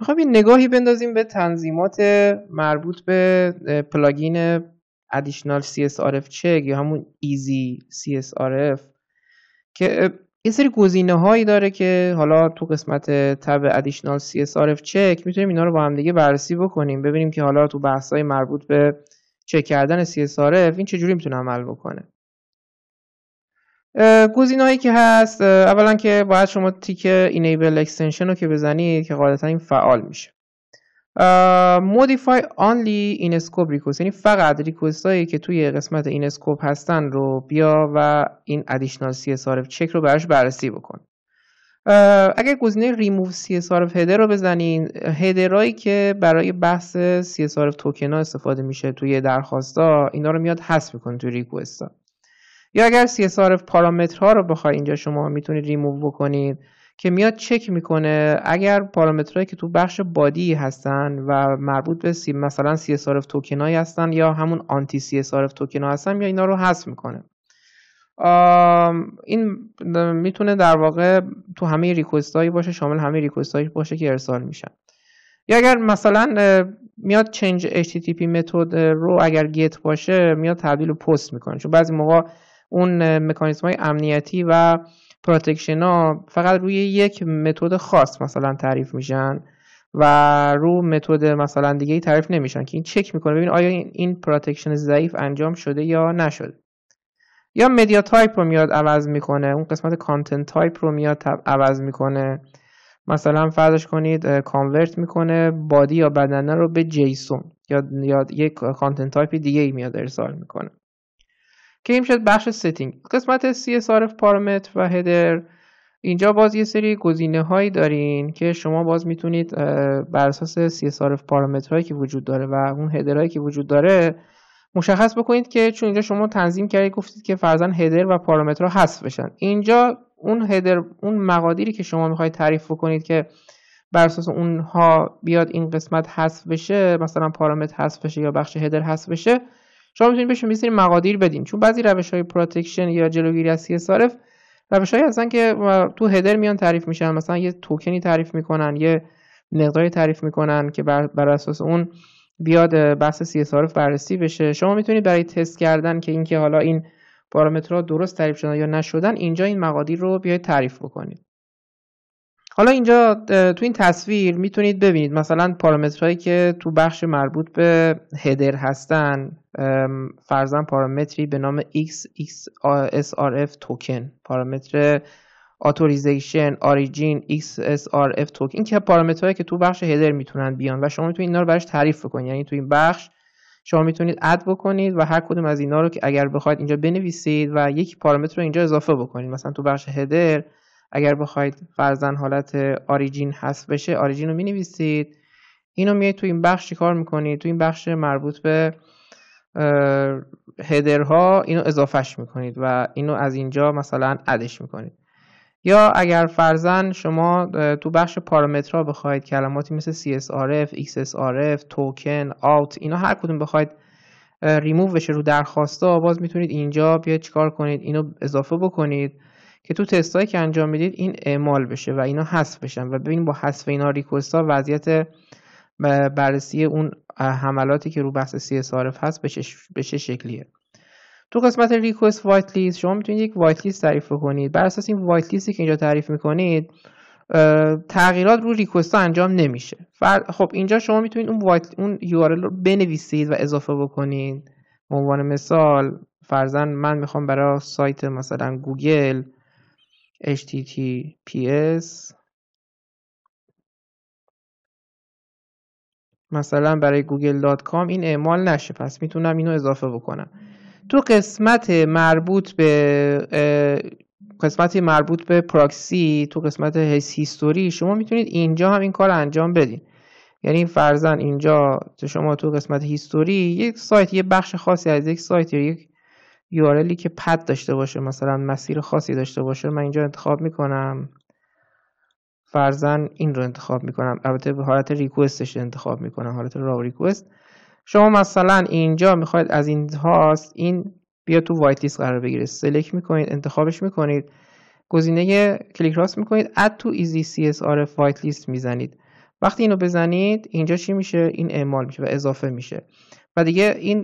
میخوام یه نگاهی بندازیم به تنظیمات مربوط به پلاگین ادیشنال CSRF چک یا همون ایزی CSRF که یه سری گزینه هایی داره که حالا تو قسمت تب ادیشنال CSRF چک میتونیم اینا رو با هم دیگه بررسی بکنیم ببینیم که حالا تو بحث های مربوط به چک کردن CSRF این چجوری میتونه عمل بکنه گزینه هایی که هست اولا که باید شما تیک enable extension رو که بزنید که غالبا این فعال میشه modify only این اسکوپ request یعنی فقط ریکوست هایی که توی قسمت این اسکوپ هستن رو بیا و این additional csrf چک رو براش بررسی بکن اگر گزینه remove csrf header رو بزنین هدرهایی که برای بحث csrf توکن ها استفاده میشه توی درخواست ها اینا رو میاد حذف کنه توی ریکوست ها یا اگر CSRF پارامترها رو بخوای اینجا شما میتونید ریموو بکنید که میاد چک میکنه اگر پارامترهایی که تو بخش بادی هستن و مربوط به سی مثلا CSRF توکن هستن یا همون آنتی CSRF توکن ها هستن یا اینا رو حذف میکنه این میتونه در واقع تو همه ریکوست هایی باشه شامل همه ریکوست هایی باشه که ارسال میشن یا اگر مثلا میاد چنج HTTP متد رو اگر گیت باشه میاد تبدیل پست میکنه چون بعضی موقع اون مکانیزم های امنیتی و پروتکشن ها فقط روی یک متد خاص مثلا تعریف میشن و رو متد مثلا دیگه ای تعریف نمیشن که این چک میکنه ببین آیا این پروتکشن ضعیف انجام شده یا نشده یا مدیا تایپ رو میاد عوض میکنه اون قسمت کانتنت تایپ رو میاد عوض میکنه مثلا فرضش کنید کانورت میکنه بادی یا بدنه رو به جیسون یا یا یک کانتنت تایپ دیگه ای میاد ارسال میکنه که این شد بخش ستینگ قسمت CSRF پارامتر و هدر اینجا باز یه سری گزینه هایی دارین که شما باز میتونید بر اساس CSRF پارامترهایی که وجود داره و اون هدرهایی که وجود داره مشخص بکنید که چون اینجا شما تنظیم کردید گفتید که فرزن هدر و پارامترها حذف بشن اینجا اون هدر اون مقادیری که شما میخواید تعریف بکنید که بر اساس اونها بیاد این قسمت حذف بشه مثلا پارامتر حذف بشه یا بخش هدر حذف بشه شما میتونید بهشون یه مقادیر بدین چون بعضی روش های پروتکشن یا جلوگیری از CSRF روش هایی هستن که تو هدر میان تعریف میشن مثلا یه توکنی تعریف میکنن یه مقداری تعریف میکنن که بر, اساس اون بیاد بحث CSRF بررسی بشه شما میتونید برای تست کردن که اینکه حالا این پارامترها درست تعریف شدن یا نشدن اینجا این مقادیر رو بیاید تعریف بکنید حالا اینجا تو این تصویر میتونید ببینید مثلا پارامترهایی که تو بخش مربوط به هدر هستن فرزن پارامتری به نام XSRF توکن پارامتر authorization origin XSRF توکن این که پارامترهایی که تو بخش هدر میتونن بیان و شما میتونید اینا رو براش تعریف بکنید یعنی تو این بخش شما میتونید اد بکنید و هر کدوم از اینا رو که اگر بخواید اینجا بنویسید و یک پارامتر رو اینجا اضافه بکنید مثلا تو بخش هدر اگر بخواید فرزن حالت آریجین هست بشه آریجین رو می نویسید اینو میایید تو این بخش چیکار میکنید تو این بخش مربوط به هدرها اینو اضافهش میکنید و اینو از اینجا مثلا ادش میکنید یا اگر فرزن شما تو بخش پارامترها بخواید کلماتی مثل CSRF, XSRF, توکن، آوت اینا هر کدوم بخواید ریموو بشه رو درخواستا باز میتونید اینجا بیاید چیکار کنید اینو اضافه بکنید که تو تستایی که انجام میدید این اعمال بشه و اینا حذف بشن و ببینید با حذف اینا ریکوست ها وضعیت بررسی اون حملاتی که رو بحث CSRF هست به چه شکلیه تو قسمت ریکوست وایت لیست شما میتونید یک وایت لیست تعریف کنید بر اساس این وایت لیستی که اینجا تعریف میکنید تغییرات رو ریکوست ها انجام نمیشه خب اینجا شما میتونید اون وایت رو بنویسید و اضافه بکنید به عنوان مثال فرزن من میخوام برای سایت مثلا گوگل HTTPS مثلا برای گوگل دات کام این اعمال نشه پس میتونم اینو اضافه بکنم تو قسمت مربوط به قسمت مربوط به پراکسی تو قسمت هیستوری شما میتونید اینجا هم این کار انجام بدین یعنی فرزن اینجا شما تو قسمت هیستوری یک سایت یه بخش خاصی از یک سایت یا یک یورلی که پد داشته باشه مثلا مسیر خاصی داشته باشه من اینجا انتخاب میکنم فرزن این رو انتخاب میکنم البته به حالت ریکوستش انتخاب میکنم حالت را ریکوست شما مثلا اینجا میخواید از این هاست این بیا تو وایت لیست قرار بگیره سلکت میکنید انتخابش میکنید گزینه کلیک راست میکنید اد تو ایزی سی اس آر وایت لیست میزنید وقتی اینو بزنید اینجا چی میشه این اعمال میشه و اضافه میشه و دیگه این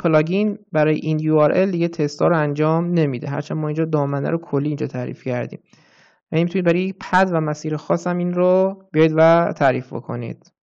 پلاگین برای این ال دیگه تستا رو انجام نمیده هرچند ما اینجا دامنه رو کلی اینجا تعریف کردیم یعنی میتونید برای پد و مسیر خاص هم این رو بیاید و تعریف بکنید